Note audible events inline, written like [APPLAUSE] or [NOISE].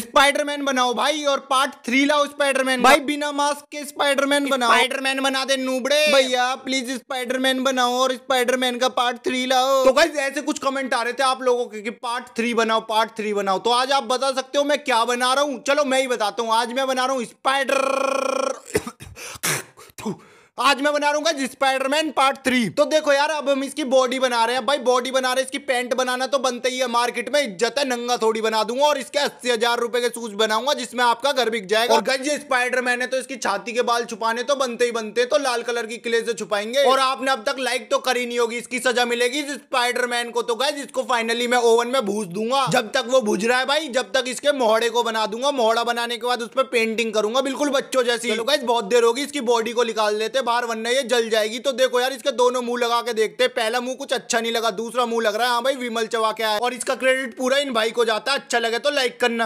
Spiderman बनाओ भाई और पार्ट थ्री लाओ स्पाइडरमैन भाई बिना मास्क के स्पाइडरमैन बनाओ स्पाइडरमैन बना दे नूबड़े भैया प्लीज स्पाइडरमैन बनाओ और स्पाइडरमैन का पार्ट थ्री लाओ तो भाई ऐसे कुछ कमेंट आ रहे थे आप लोगों के कि पार्ट थ्री बनाओ पार्ट थ्री बनाओ तो आज आप बता सकते हो मैं क्या बना रहा हूँ चलो मैं ही बताता हूँ आज मैं बना रहा हूँ स्पाइडर [COUGHS] [COUGHS] आज मैं बना रूंगा स्पाइडरमैन पार्ट थ्री तो देखो यार अब हम इसकी बॉडी बना रहे हैं भाई बॉडी बना रहे हैं इसकी पैंट बनाना तो बनता ही है मार्केट में इज्जत है नंगा थोड़ी बना दूंगा और इसके अस्सी हजार रुपए के शूज बनाऊंगा जिसमें आपका घर बिक जाएगा और गज स्पाइडरमैन है तो इसकी छाती के बाल छुपाने तो बनते ही बनते तो लाल कलर की क्ले से छुपाएंगे और आपने अब तक लाइक तो करी नहीं होगी इसकी सजा मिलेगी इस स्पाइडरमैन को तो गज इसको फाइनली मैं ओवन में भूज दूंगा जब तक वो भूज रहा है भाई जब तक इसके मोहड़े को बना दूंगा मोहड़ा बनाने के बाद उस पर पेंटिंग करूंगा बिल्कुल बच्चों जैसी तो बहुत देर होगी इसकी बॉडी को निकाल देते बाहर बनना ये जल जाएगी तो देखो यार इसके दोनों मुंह लगा के देखते पहला मुंह कुछ अच्छा नहीं लगा दूसरा मुंह लग रहा है हाँ भाई विमल चवा के आया और इसका क्रेडिट पूरा इन भाई को जाता है अच्छा लगे तो लाइक करना